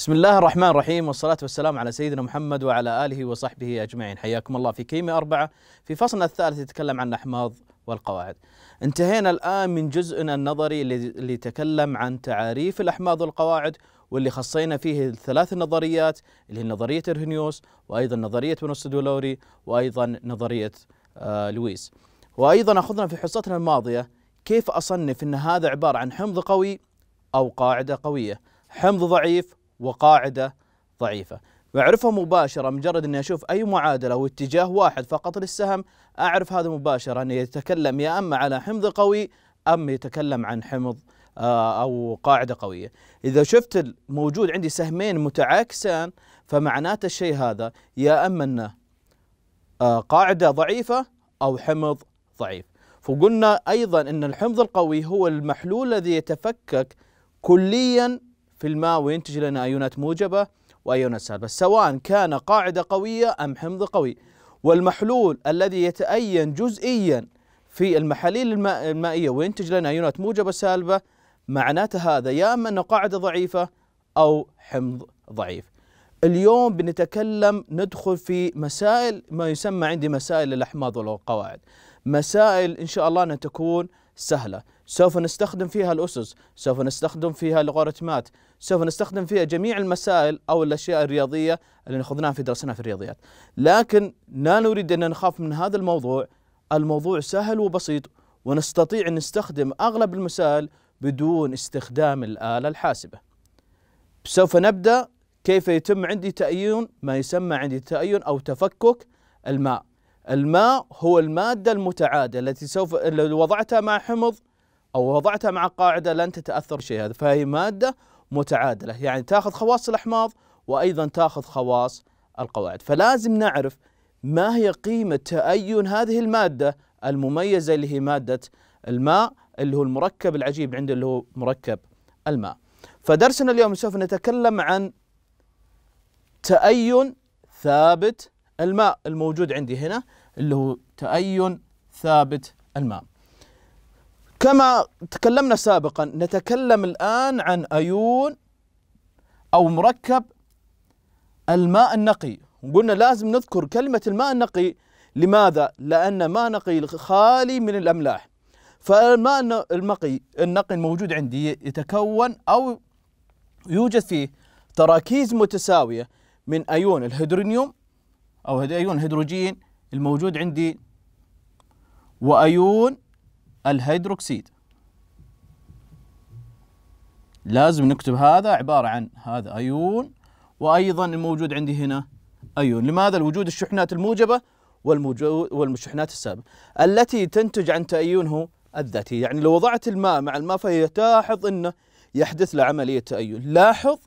بسم الله الرحمن الرحيم والصلاة والسلام على سيدنا محمد وعلى آله وصحبه أجمعين حياكم الله في كيمة أربعة في فصلنا الثالث يتكلم عن الأحماض والقواعد انتهينا الآن من جزءنا النظري اللي يتكلم عن تعاريف الأحماض والقواعد واللي خصينا فيه الثلاث النظريات اللي هي نظرية الهنيوس وأيضا نظرية بنوس دولوري وأيضا نظرية آه لويس وأيضا أخذنا في حصتنا الماضية كيف أصنف أن هذا عبارة عن حمض قوي أو قاعدة قوية حمض ضعيف وقاعدة ضعيفة واعرفها مباشرة مجرد أني أشوف أي معادلة واتجاه واحد فقط للسهم أعرف هذا مباشرة أنه يتكلم يا أما على حمض قوي أم يتكلم عن حمض آه، أو قاعدة قوية إذا شفت موجود عندي سهمين متعاكسان فمعناته الشيء هذا يا أما أنه آه، قاعدة ضعيفة أو حمض ضعيف فقلنا أيضا أن الحمض القوي هو المحلول الذي يتفكك كليا في الماء وينتج لنا أيونات موجبة وأيونات سالبة سواء كان قاعدة قوية أم حمض قوي والمحلول الذي يتأين جزئيا في المحاليل المائية وينتج لنا أيونات موجبة سالبة معناته هذا يا أما أنه قاعدة ضعيفة أو حمض ضعيف اليوم بنتكلم ندخل في مسائل ما يسمى عندي مسائل الأحماض والقواعد مسائل إن شاء الله أن تكون سهلة سوف نستخدم فيها الأسس سوف نستخدم فيها لوغاريتمات سوف نستخدم فيها جميع المسائل أو الأشياء الرياضية اللي أخذناها في درسنا في الرياضيات لكن لا نريد أن نخاف من هذا الموضوع الموضوع سهل وبسيط ونستطيع أن نستخدم أغلب المسائل بدون استخدام الآلة الحاسبة سوف نبدأ كيف يتم عندي تأيون ما يسمى عندي تأيون أو تفكك الماء الماء هو المادة المتعادلة التي سوف وضعتها مع حمض او وضعتها مع قاعده لن تتاثر شيء هذا فهي ماده متعادله يعني تاخذ خواص الاحماض وايضا تاخذ خواص القواعد فلازم نعرف ما هي قيمه تأين هذه الماده المميزه اللي هي ماده الماء اللي هو المركب العجيب عنده اللي هو مركب الماء فدرسنا اليوم سوف نتكلم عن تأين ثابت الماء الموجود عندي هنا اللي هو تأين ثابت الماء كما تكلمنا سابقا نتكلم الآن عن أيون أو مركب الماء النقي قلنا لازم نذكر كلمة الماء النقي لماذا؟ لأن ماء نقي خالي من الأملاح فالماء النقي النقي الموجود عندي يتكون أو يوجد فيه تراكيز متساوية من أيون الهيدرونيوم أو أيون الهيدروجين الموجود عندي وأيون الهيدروكسيد لازم نكتب هذا عبارة عن هذا أيون وأيضا الموجود عندي هنا أيون لماذا لوجود الشحنات الموجبة والشحنات السابقة التي تنتج عن تأيونه الذاتي يعني لو وضعت الماء مع الماء فهي تلاحظ أنه يحدث له عملية تأيون لاحظ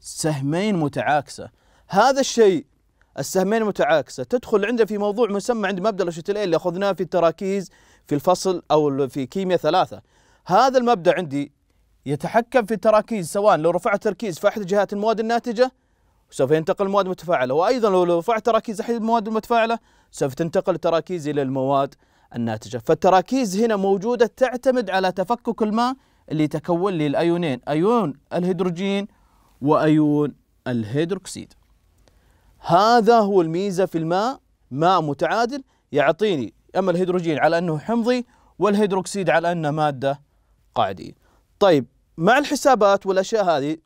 سهمين متعاكسة هذا الشيء السهمين متعاكسة تدخل عنده في موضوع مسمى عند مبدأ الأشتلية اللي أخذناه في التراكيز في الفصل أو في كيمياء ثلاثة هذا المبدأ عندي يتحكم في التراكيز سواء لو رفعت تركيز في أحد جهات المواد الناتجة سوف ينتقل المواد المتفاعلة وأيضا لو رفعت تراكيز أحد المواد المتفاعلة سوف تنتقل التراكيز إلى المواد الناتجة فالتراكيز هنا موجودة تعتمد على تفكك الماء اللي يتكون لي الأيونين أيون الهيدروجين وأيون الهيدروكسيد هذا هو الميزة في الماء ماء متعادل يعطيني أما الهيدروجين على أنه حمضي والهيدروكسيد على أنه مادة قاعدية طيب مع الحسابات والأشياء هذه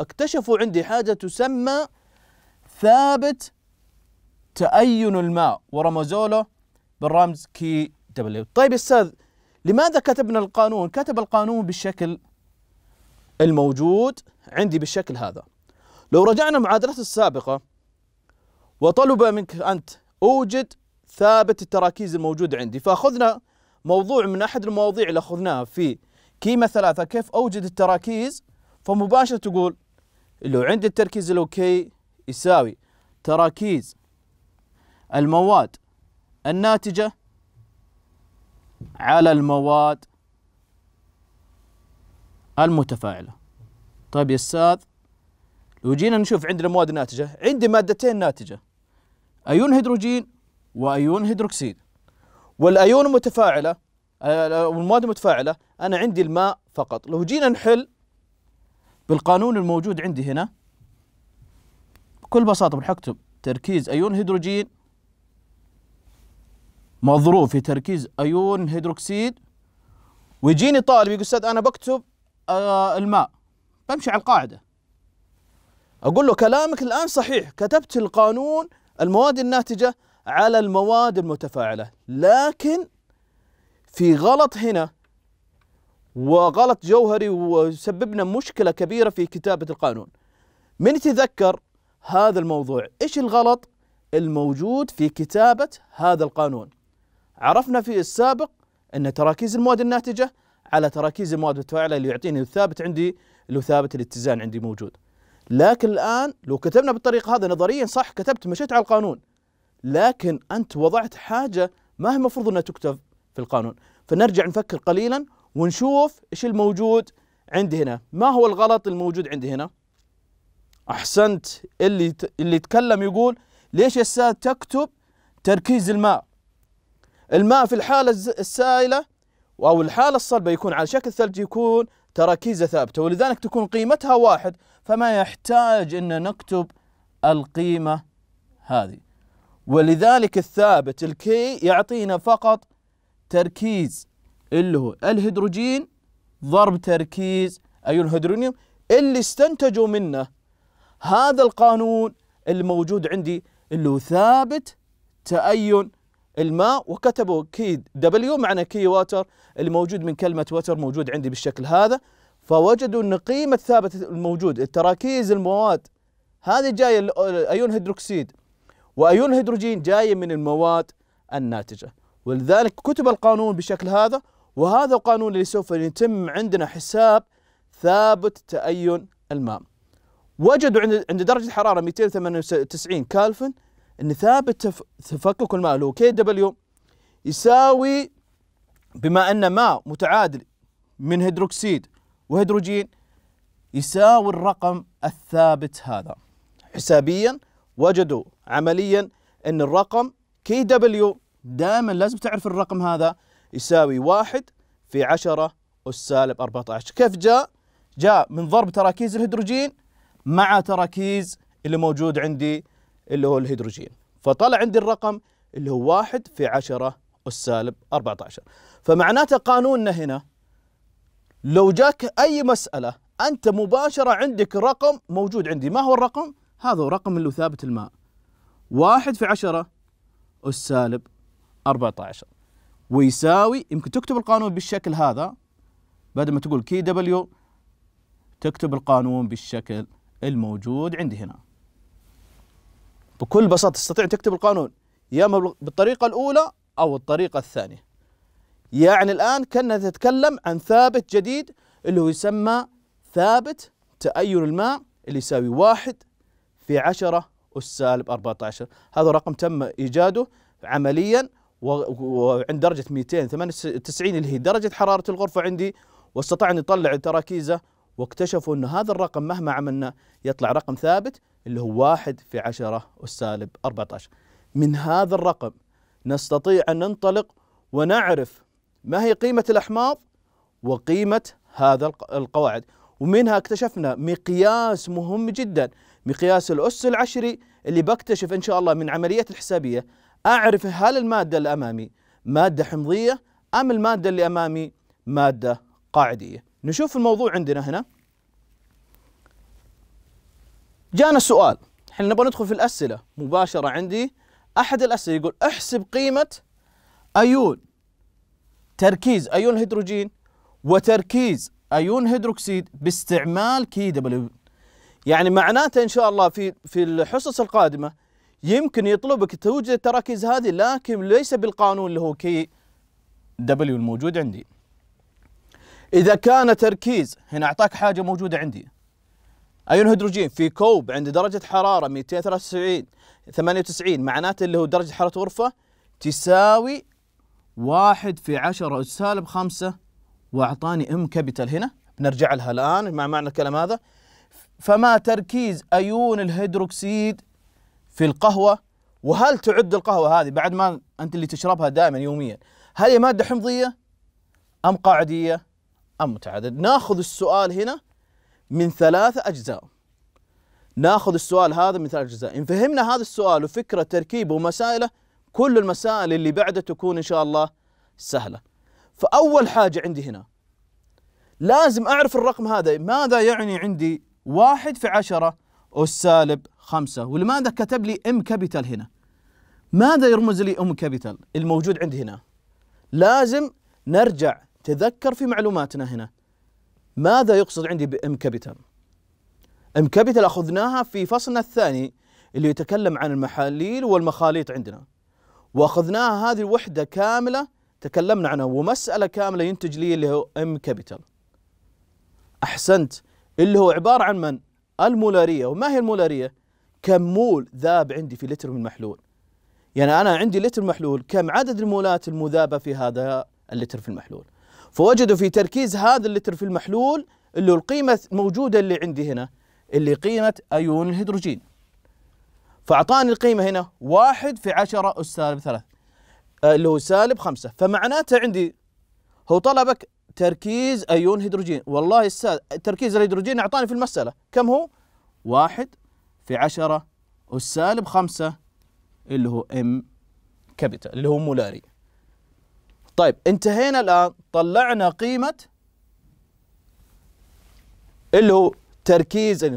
اكتشفوا عندي حاجة تسمى ثابت تأين الماء ورمزوا له بالرمز كي دبليو طيب أستاذ لماذا كتبنا القانون؟ كتب القانون بالشكل الموجود عندي بالشكل هذا لو رجعنا معادلات السابقة وطلب منك أنت أوجد ثابت التراكيز الموجود عندي فأخذنا موضوع من أحد المواضيع اللي أخذناها في كيمة ثلاثة كيف أوجد التراكيز فمباشرة تقول لو عندي التركيز الأوكي يساوي تراكيز المواد الناتجة على المواد المتفاعلة طيب يا أستاذ لو جينا نشوف عندنا مواد ناتجة عندي مادتين ناتجة أيون هيدروجين وايون هيدروكسيد والايون المتفاعله آه، والمواد المتفاعله انا عندي الماء فقط لو جينا نحل بالقانون الموجود عندي هنا بكل بساطه بنحكتب تركيز ايون هيدروجين مضروب في تركيز ايون هيدروكسيد ويجيني طالب يقول استاذ انا بكتب آه الماء بمشي على القاعده اقول له كلامك الان صحيح كتبت القانون المواد الناتجه على المواد المتفاعلة لكن في غلط هنا وغلط جوهري وسببنا مشكلة كبيرة في كتابة القانون من يتذكر هذا الموضوع إيش الغلط الموجود في كتابة هذا القانون عرفنا في السابق أن تراكيز المواد الناتجة على تراكيز المواد المتفاعلة اللي يعطيني الثابت عندي اللي ثابت الاتزان عندي موجود لكن الآن لو كتبنا بالطريقة هذا نظريا صح كتبت مشيت على القانون لكن أنت وضعت حاجة ما هي المفروض أنها تكتب في القانون فنرجع نفكر قليلا ونشوف إيش الموجود عندي هنا ما هو الغلط الموجود عندي هنا أحسنت اللي اللي يتكلم يقول ليش يا أستاذ تكتب تركيز الماء الماء في الحالة السائلة أو الحالة الصلبة يكون على شكل ثلج يكون تراكيزة ثابتة ولذلك تكون قيمتها واحد فما يحتاج أن نكتب القيمة هذه ولذلك الثابت الكي يعطينا فقط تركيز اللي هو الهيدروجين ضرب تركيز أيون الهيدرونيوم اللي استنتجوا منه هذا القانون الموجود عندي اللي هو ثابت تأين الماء وكتبوا كي دبليو معنى كي واتر الموجود من كلمة واتر موجود عندي بالشكل هذا فوجدوا أن قيمة ثابت الموجود التراكيز المواد هذه جاية أيون هيدروكسيد وأيون الهيدروجين جاية من المواد الناتجة ولذلك كتب القانون بشكل هذا وهذا القانون اللي سوف يتم عندنا حساب ثابت تأين الماء وجدوا عند درجة حرارة 298 كالفن أن ثابت تفكك الماء اللي هو كي دبليو يساوي بما أن ماء متعادل من هيدروكسيد وهيدروجين يساوي الرقم الثابت هذا حسابيا وجدوا عمليا أن الرقم كي دبليو دائما لازم تعرف الرقم هذا يساوي واحد في عشرة أس سالب 14 كيف جاء؟ جاء من ضرب تراكيز الهيدروجين مع تراكيز اللي موجود عندي اللي هو الهيدروجين فطلع عندي الرقم اللي هو واحد في عشرة أس سالب 14 فمعناته قانوننا هنا لو جاك أي مسألة أنت مباشرة عندك رقم موجود عندي ما هو الرقم؟ هذا هو رقم اللي ثابت الماء واحد في عشرة السالب 14 ويساوي يمكن تكتب القانون بالشكل هذا بدل ما تقول كي دبليو تكتب القانون بالشكل الموجود عندي هنا بكل بساطة تستطيع تكتب القانون يا إما بالطريقة الأولى أو الطريقة الثانية يعني الآن كنا نتكلم عن ثابت جديد اللي هو يسمى ثابت تأين الماء اللي يساوي واحد في عشرة السالب 14 هذا رقم تم إيجاده عمليا وعند درجة 298 اللي هي درجة حرارة الغرفة عندي واستطاع أن يطلع التراكيزة واكتشفوا أن هذا الرقم مهما عملنا يطلع رقم ثابت اللي هو 1 في 10 السالب 14 من هذا الرقم نستطيع أن ننطلق ونعرف ما هي قيمة الأحماض وقيمة هذا القواعد ومنها اكتشفنا مقياس مهم جدا مقياس الأس العشري اللي بكتشف إن شاء الله من عملية الحسابية أعرف هل المادة اللي أمامي مادة حمضية أم المادة اللي أمامي مادة قاعدية نشوف الموضوع عندنا هنا جانا السؤال احنا نبغى ندخل في الأسئلة مباشرة عندي أحد الأسئلة يقول احسب قيمة أيون تركيز أيون الهيدروجين وتركيز أيون هيدروكسيد باستعمال كي دبليو يعني معناته ان شاء الله في في الحصص القادمه يمكن يطلبك توجد التراكيز هذه لكن ليس بالقانون اللي هو كي دبليو الموجود عندي. اذا كان تركيز هنا اعطاك حاجه موجوده عندي. ايون هيدروجين في كوب عند درجه حراره 293 98 معناته اللي هو درجه حراره غرفه تساوي واحد في 10 سالب 5 وأعطاني ام كابيتال هنا بنرجع لها الآن مع معنى الكلام هذا فما تركيز أيون الهيدروكسيد في القهوة وهل تعد القهوة هذه بعد ما أنت اللي تشربها دائما يوميا هل هي مادة حمضية أم قاعدية أم متعدد ناخذ السؤال هنا من ثلاثة أجزاء ناخذ السؤال هذا من ثلاثة أجزاء إن فهمنا هذا السؤال وفكرة تركيبه ومسائله كل المسائل اللي بعده تكون إن شاء الله سهلة فأول حاجة عندي هنا لازم أعرف الرقم هذا ماذا يعني عندي واحد في عشرة والسالب خمسة ولماذا كتب لي ام كابيتال هنا ماذا يرمز لي ام كابيتال الموجود عندي هنا لازم نرجع تذكر في معلوماتنا هنا ماذا يقصد عندي بام كابيتال ام كابيتال اخذناها في فصلنا الثاني اللي يتكلم عن المحاليل والمخاليط عندنا واخذناها هذه الوحده كامله تكلمنا عنها ومساله كامله ينتج لي اللي هو ام كابيتال احسنت اللي هو عبارة عن من؟ المولارية وما هي المولارية؟ كم مول ذاب عندي في لتر من محلول يعني أنا عندي لتر محلول كم عدد المولات المذابة في هذا اللتر في المحلول فوجدوا في تركيز هذا اللتر في المحلول اللي القيمة الموجودة اللي عندي هنا اللي قيمة أيون الهيدروجين فأعطاني القيمة هنا واحد في عشرة أس سالب ثلاث آه، اللي هو سالب خمسة فمعناته عندي هو طلبك تركيز ايون هيدروجين والله استاذ تركيز الهيدروجين اعطاني في المساله كم هو واحد في عشرة والسالب خمسة اللي هو ام كابيتال اللي هو مولاري طيب انتهينا الان طلعنا قيمه اللي هو تركيز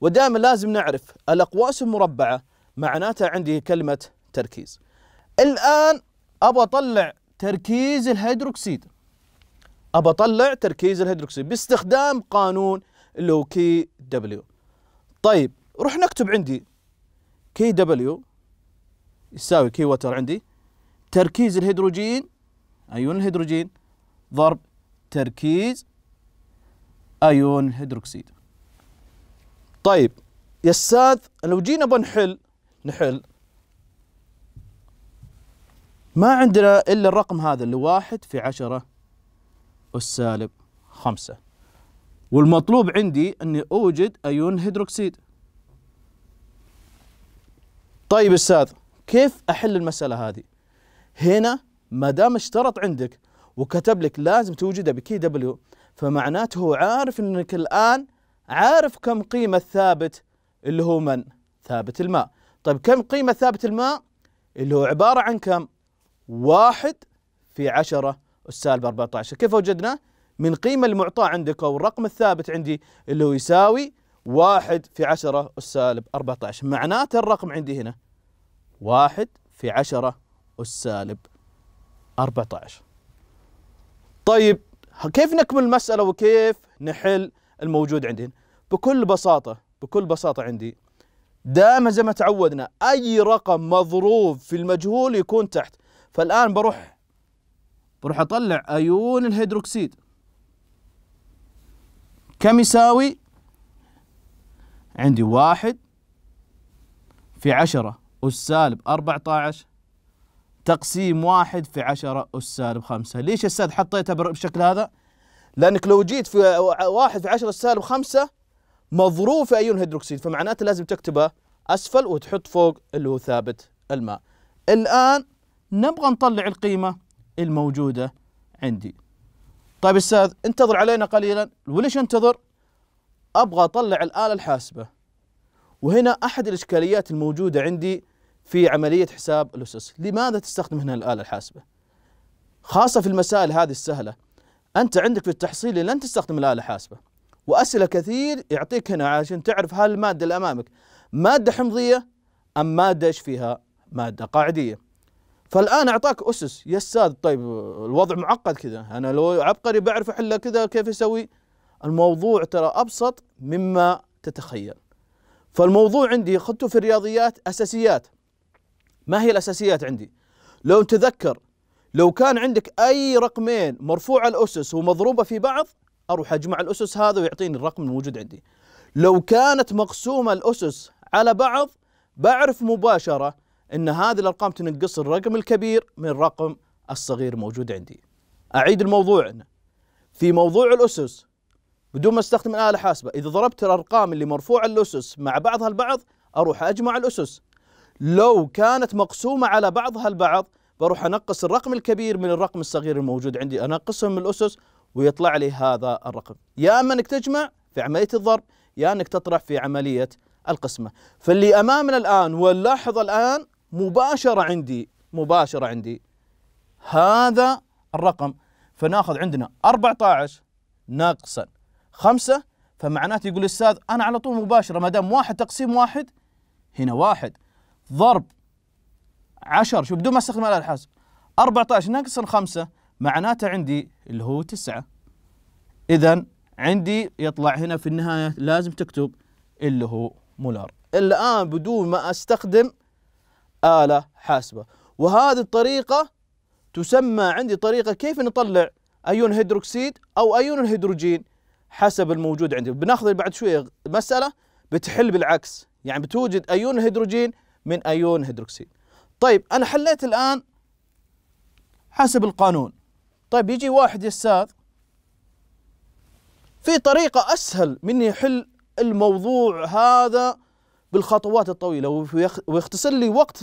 ودائما لازم نعرف الاقواس المربعه معناتها عندي كلمه تركيز الان ابغى اطلع تركيز الهيدروكسيد ابى اطلع تركيز الهيدروكسيد باستخدام قانون اللي هو كي دبليو طيب روح نكتب عندي كي دبليو يساوي كي وتر عندي تركيز الهيدروجين ايون الهيدروجين ضرب تركيز ايون الهيدروكسيد طيب يا استاذ لو جينا بنحل نحل ما عندنا الا الرقم هذا اللي واحد في عشره والسالب خمسة والمطلوب عندي أني أوجد أيون هيدروكسيد طيب أستاذ كيف أحل المسألة هذه هنا ما دام اشترط عندك وكتب لك لازم توجده بكي دبليو فمعناته هو عارف أنك الآن عارف كم قيمة ثابت اللي هو من ثابت الماء طيب كم قيمة ثابت الماء اللي هو عبارة عن كم واحد في عشرة السالب 14 كيف وجدناه؟ من قيمة المعطاة عندك أو الرقم الثابت عندي اللي هو يساوي واحد في عشرة السالب 14 معناته الرقم عندي هنا واحد في عشرة السالب 14 طيب كيف نكمل المسألة وكيف نحل الموجود عندي بكل بساطة بكل بساطة عندي دائما زي ما تعودنا أي رقم مضروب في المجهول يكون تحت فالآن بروح بروح أطلع أيون الهيدروكسيد كم يساوي عندي واحد في عشرة أس سالب أربعة عشر تقسيم واحد في عشرة أس سالب خمسة ليش يا أستاذ حطيتها بالشكل هذا؟ لأنك لو جيت في واحد في عشرة أس سالب خمسة مضروب في أيون هيدروكسيد فمعناته لازم تكتبه أسفل وتحط فوق اللي هو ثابت الماء الآن نبغى نطلع القيمة الموجودة عندي طيب أستاذ انتظر علينا قليلا وليش انتظر أبغى أطلع الآلة الحاسبة وهنا أحد الإشكاليات الموجودة عندي في عملية حساب الأسس لماذا تستخدم هنا الآلة الحاسبة خاصة في المسائل هذه السهلة أنت عندك في التحصيل لن تستخدم الآلة الحاسبة وأسئلة كثير يعطيك هنا عشان تعرف هل المادة اللي أمامك مادة حمضية أم مادة إيش فيها مادة قاعدية فالان اعطاك اسس يا استاذ طيب الوضع معقد كذا انا لو عبقري بعرف احله كذا كيف يسوي الموضوع ترى ابسط مما تتخيل فالموضوع عندي اخذته في الرياضيات اساسيات ما هي الاساسيات عندي لو تذكر لو كان عندك اي رقمين مرفوع الاسس ومضروبه في بعض اروح اجمع الاسس هذا ويعطيني الرقم الموجود عندي لو كانت مقسومه الاسس على بعض بعرف مباشره ان هذه الارقام تنقص الرقم الكبير من الرقم الصغير موجود عندي اعيد الموضوع هنا في موضوع الاسس بدون ما استخدم الاله حاسبه اذا ضربت الارقام اللي مرفوعه الاسس مع بعضها البعض اروح اجمع الاسس لو كانت مقسومه على بعضها البعض بروح انقص الرقم الكبير من الرقم الصغير الموجود عندي انقصهم من الاسس ويطلع لي هذا الرقم يا اما انك تجمع في عمليه الضرب يا انك تطرح في عمليه القسمه فاللي امامنا الان ونلاحظ الان مباشرة عندي مباشرة عندي هذا الرقم فناخذ عندنا 14 ناقصا 5 فمعناته يقول الأستاذ أنا على طول مباشرة ما دام واحد تقسيم واحد هنا واحد ضرب 10 شوف بدون ما استخدم الآلة الحاسب 14 ناقصا 5 معناته عندي اللي هو 9 إذا عندي يطلع هنا في النهاية لازم تكتب اللي هو مولار الآن بدون ما أستخدم آلة حاسبة وهذه الطريقة تسمى عندي طريقة كيف نطلع أيون هيدروكسيد أو أيون الهيدروجين حسب الموجود عندي بناخذ بعد شوية مسألة بتحل بالعكس يعني بتوجد أيون هيدروجين من أيون هيدروكسيد طيب أنا حليت الآن حسب القانون طيب يجي واحد يستاذ في طريقة أسهل من يحل الموضوع هذا بالخطوات الطويله ويختصر لي وقت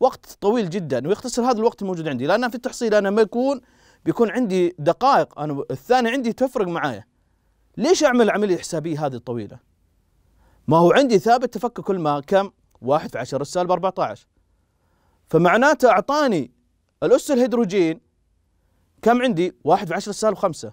وقت طويل جدا ويختصر هذا الوقت الموجود عندي لان في التحصيل انا ما يكون بيكون عندي دقائق انا الثاني عندي تفرق معايا ليش اعمل العمليه الحسابيه هذه الطويله ما هو عندي ثابت تفكك كل ما كم واحد في 10 السالب 14 فمعناته اعطاني الاس الهيدروجين كم عندي واحد في 10 السالب خمسة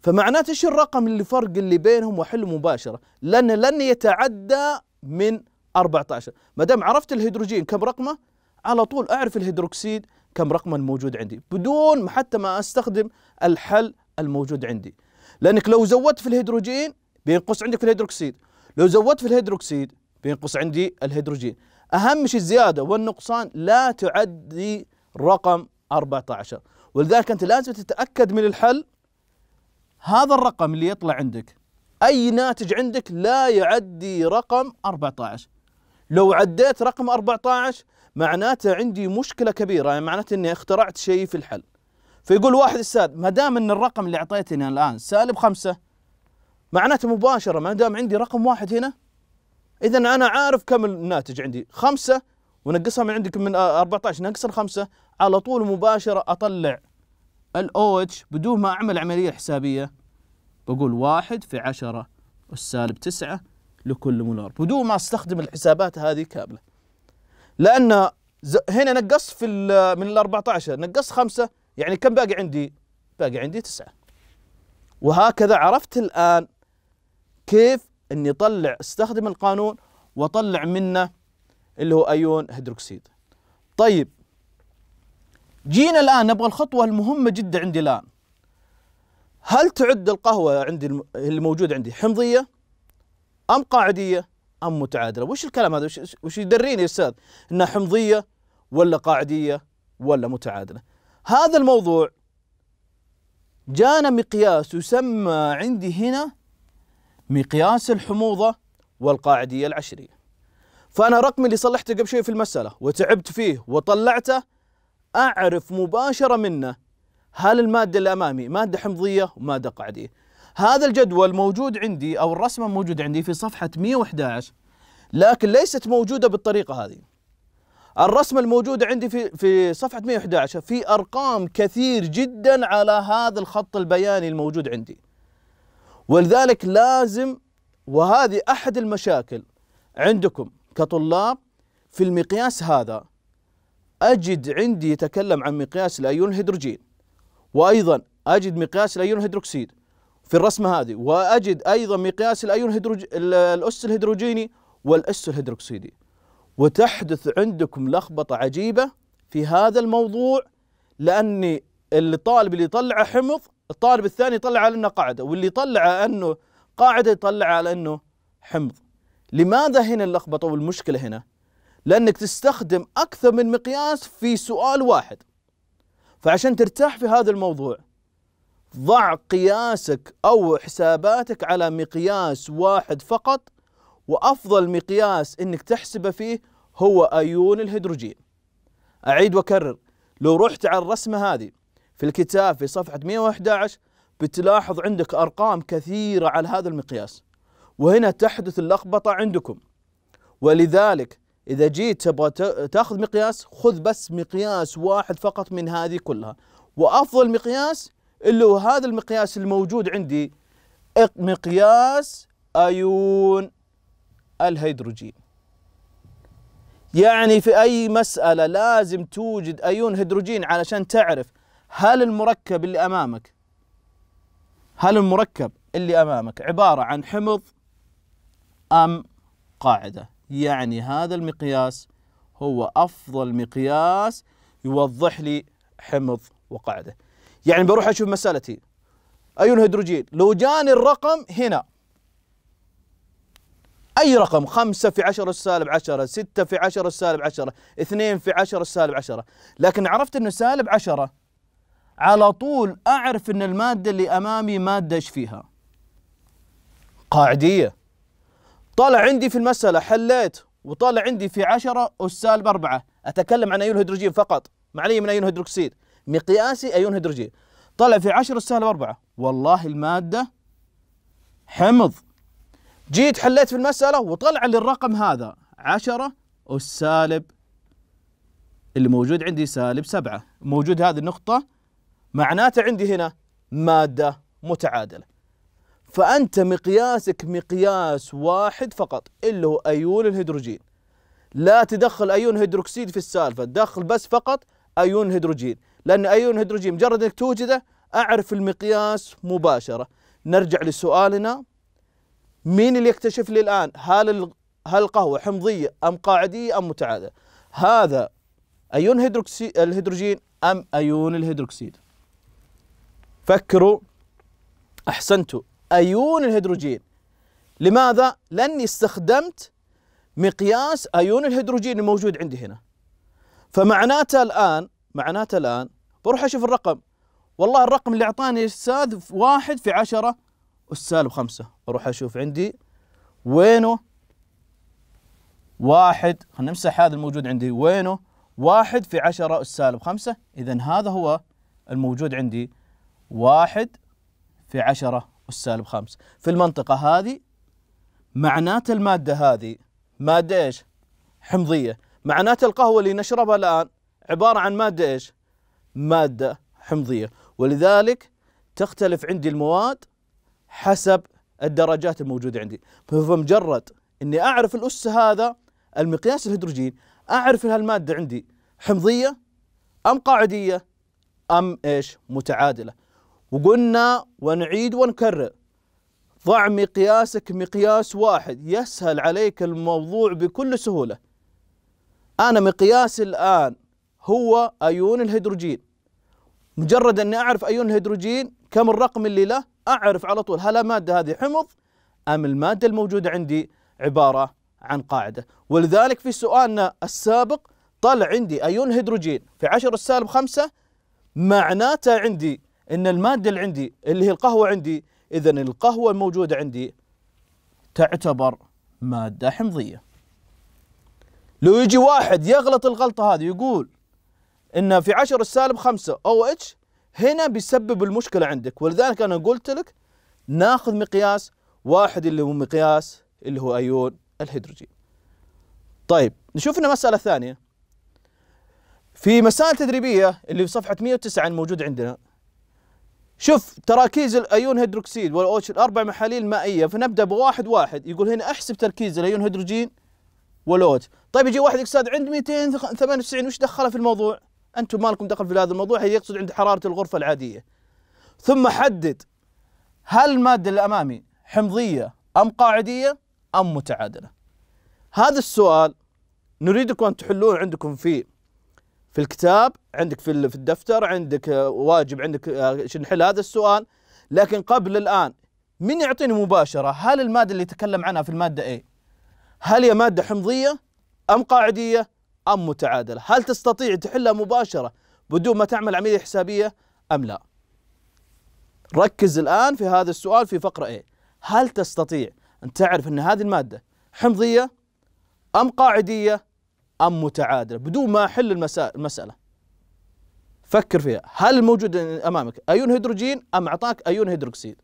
فمعناته ايش الرقم اللي فرق اللي بينهم واحله مباشره لانه لن يتعدى من 14 ما دام عرفت الهيدروجين كم رقمه على طول اعرف الهيدروكسيد كم رقمه الموجود عندي بدون حتى ما استخدم الحل الموجود عندي لانك لو زودت في الهيدروجين بينقص عندك في الهيدروكسيد لو زودت في الهيدروكسيد بينقص عندي الهيدروجين اهم شيء الزياده والنقصان لا تعدي رقم 14 ولذلك انت لازم تتاكد من الحل هذا الرقم اللي يطلع عندك أي ناتج عندك لا يعدي رقم 14 لو عديت رقم 14 معناته عندي مشكلة كبيرة يعني معناته أني اخترعت شيء في الحل فيقول واحد استاذ ما دام أن الرقم اللي أعطيتني الآن سالب خمسة معناته مباشرة ما دام عندي رقم واحد هنا إذا أنا عارف كم الناتج عندي خمسة ونقصها من عندك من 14 نقص الخمسة على طول مباشرة أطلع الاو OH بدون ما أعمل عملية حسابية بقول واحد في عشرة والسالب تسعة لكل مولار بدون ما استخدم الحسابات هذه كاملة لأن هنا نقصت في من ال 14 نقصت خمسة يعني كم باقي عندي؟ باقي عندي تسعة وهكذا عرفت الآن كيف اني اطلع استخدم القانون واطلع منه اللي هو ايون هيدروكسيد طيب جينا الان نبغى الخطوه المهمه جدا عندي الان هل تعد القهوة عندي اللي موجود عندي حمضية أم قاعدية أم متعادلة وش الكلام هذا وش, وش يدريني يا أستاذ إنها حمضية ولا قاعدية ولا متعادلة هذا الموضوع جانا مقياس يسمى عندي هنا مقياس الحموضة والقاعدية العشرية فأنا رقمي اللي صلحته قبل شوي في المسألة وتعبت فيه وطلعته أعرف مباشرة منه هل المادة اللي أمامي مادة حمضية ومادة قعدية هذا الجدول موجود عندي أو الرسمة موجود عندي في صفحة 111 لكن ليست موجودة بالطريقة هذه الرسمة الموجودة عندي في في صفحة 111 في أرقام كثير جدا على هذا الخط البياني الموجود عندي ولذلك لازم وهذه أحد المشاكل عندكم كطلاب في المقياس هذا أجد عندي يتكلم عن مقياس الأيون الهيدروجين وأيضا أجد مقياس الأيون الهيدروكسيد في الرسمة هذه وأجد أيضا مقياس الأيون هيدروج... الأس الهيدروجيني والأس الهيدروكسيدي وتحدث عندكم لخبطة عجيبة في هذا الموضوع لأني الطالب اللي يطلعه حمض الطالب الثاني يطلع على أنه قاعدة واللي طلع أنه قاعدة يطلع على أنه حمض لماذا هنا اللخبطة والمشكلة هنا؟ لأنك تستخدم أكثر من مقياس في سؤال واحد فعشان ترتاح في هذا الموضوع ضع قياسك او حساباتك على مقياس واحد فقط وافضل مقياس انك تحسبه فيه هو ايون الهيدروجين. اعيد واكرر لو رحت على الرسمه هذه في الكتاب في صفحه 111 بتلاحظ عندك ارقام كثيره على هذا المقياس. وهنا تحدث اللخبطه عندكم. ولذلك إذا جيت تبغى تاخذ مقياس خذ بس مقياس واحد فقط من هذه كلها وأفضل مقياس اللي هو هذا المقياس الموجود عندي مقياس أيون الهيدروجين يعني في أي مسألة لازم توجد أيون هيدروجين علشان تعرف هل المركب اللي أمامك هل المركب اللي أمامك عبارة عن حمض أم قاعدة يعني هذا المقياس هو أفضل مقياس يوضح لي حمض وقاعدة يعني بروح أشوف مسألتي أي الهيدروجين لو جاني الرقم هنا أي رقم خمسة في عشرة سالب عشرة ستة في عشرة سالب عشرة اثنين في عشرة سالب عشرة لكن عرفت أنه سالب عشرة على طول أعرف أن المادة اللي أمامي مادة إيش فيها قاعدية طالع عندي في المسألة حليت وطالع عندي في 10 أس سالب 4 أتكلم عن أيون هيدروجين فقط ما علي من أيون هيدروكسيد مقياسي أيون هيدروجين طالع في 10 أس سالب 4 والله المادة حمض جيت حليت في المسألة وطلع لي الرقم هذا 10 أس سالب اللي موجود عندي سالب 7 موجود هذه النقطة معناته عندي هنا مادة متعادلة فأنت مقياسك مقياس واحد فقط اللي هو أيون الهيدروجين لا تدخل أيون هيدروكسيد في السالفة دخل بس فقط أيون هيدروجين لأن أيون هيدروجين مجرد أنك توجده أعرف المقياس مباشرة نرجع لسؤالنا مين اللي يكتشف لي الآن هل هل القهوة حمضية أم قاعدية أم متعادلة هذا أيون هيدروكسي الهيدروجين أم أيون الهيدروكسيد فكروا أحسنتوا أيون الهيدروجين لماذا؟ لأني استخدمت مقياس أيون الهيدروجين الموجود عندي هنا فمعناته الآن معناته الآن بروح أشوف الرقم والله الرقم اللي أعطاني الأستاذ واحد في عشرة السالب خمسة بروح أشوف عندي وينه واحد خلينا نمسح هذا الموجود عندي وينه واحد في عشرة السالب خمسة إذا هذا هو الموجود عندي واحد في عشرة والسالب خمس في المنطقة هذه معنات المادة هذه مادة إيش حمضية معنات القهوة اللي نشربها الآن عبارة عن مادة إيش مادة حمضية ولذلك تختلف عندي المواد حسب الدرجات الموجودة عندي فمجرد أني أعرف الأس هذا المقياس الهيدروجين أعرف هالمادة عندي حمضية أم قاعدية أم إيش متعادلة وقلنا ونعيد ونكرر ضع مقياسك مقياس واحد يسهل عليك الموضوع بكل سهولة أنا مقياسي الآن هو أيون الهيدروجين مجرد أني أعرف أيون الهيدروجين كم الرقم اللي له أعرف على طول هل المادة هذه حمض أم المادة الموجودة عندي عبارة عن قاعدة ولذلك في سؤالنا السابق طلع عندي أيون الهيدروجين في 10 السالب 5 معناته عندي ان الماده اللي عندي اللي هي القهوه عندي اذا القهوه الموجوده عندي تعتبر ماده حمضيه لو يجي واحد يغلط الغلطه هذه يقول ان في 10 السالب 5 او اتش هنا بيسبب المشكله عندك ولذلك انا قلت لك ناخذ مقياس واحد اللي هو مقياس اللي هو ايون الهيدروجين طيب نشوف لنا مساله ثانيه في مسائل تدريبيه اللي في صفحه 109 الموجود عندنا شوف تراكيز الايون هيدروكسيد والاوشن اربع محاليل مائيه فنبدا بواحد واحد يقول هنا احسب تركيز الايون هيدروجين والأوت طيب يجي واحد يقصد عند 298 وش دخله في الموضوع انتم ما لكم دخل في هذا الموضوع هي يقصد عند حراره الغرفه العاديه ثم حدد هل الماده اللي امامي حمضيه ام قاعديه ام متعادله هذا السؤال نريدكم ان تحلوه عندكم في في الكتاب عندك في في الدفتر عندك آه، واجب عندك آه، نحل هذا السؤال لكن قبل الآن من يعطيني مباشرة هل المادة اللي تكلم عنها في المادة إيه هل هي مادة حمضية أم قاعدية أم متعادلة هل تستطيع تحلها مباشرة بدون ما تعمل عملية حسابية أم لا ركز الآن في هذا السؤال في فقرة إيه هل تستطيع أن تعرف أن هذه المادة حمضية أم قاعدية أم متعادلة بدون ما أحل المسألة فكر فيها هل موجود أمامك أيون هيدروجين أم أعطاك أيون هيدروكسيد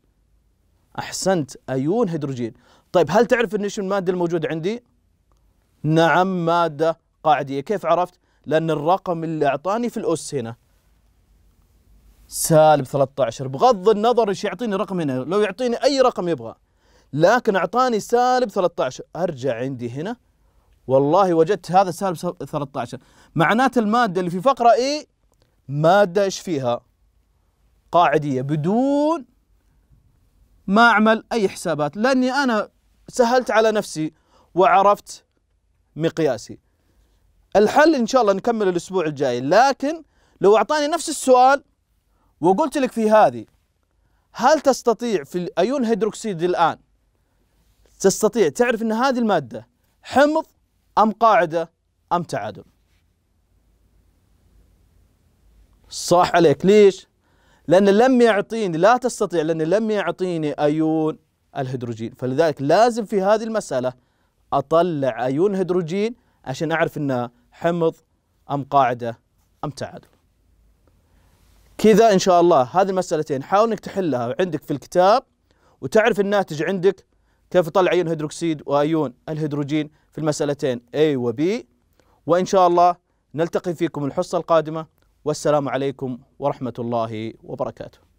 أحسنت أيون هيدروجين طيب هل تعرف أن المادة الموجودة عندي نعم مادة قاعدية كيف عرفت لأن الرقم اللي أعطاني في الأس هنا سالب 13 بغض النظر ايش يعطيني رقم هنا لو يعطيني اي رقم يبغى لكن اعطاني سالب 13 ارجع عندي هنا والله وجدت هذا سالب 13 معناته المادة اللي في فقرة إي مادة إيش فيها قاعدية بدون ما أعمل أي حسابات لأني أنا سهلت على نفسي وعرفت مقياسي الحل إن شاء الله نكمل الأسبوع الجاي لكن لو أعطاني نفس السؤال وقلت لك في هذه هل تستطيع في الأيون هيدروكسيد الآن تستطيع تعرف أن هذه المادة حمض أم قاعدة أم تعادل صح عليك ليش لأن لم يعطيني لا تستطيع لأن لم يعطيني أيون الهيدروجين فلذلك لازم في هذه المسألة أطلع أيون هيدروجين عشان أعرف أنه حمض أم قاعدة أم تعادل كذا إن شاء الله هذه المسألتين حاول أنك تحلها عندك في الكتاب وتعرف الناتج عندك كيف يطلع أيون هيدروكسيد وأيون الهيدروجين في المسألتين A و B وإن شاء الله نلتقي فيكم الحصة القادمة والسلام عليكم ورحمة الله وبركاته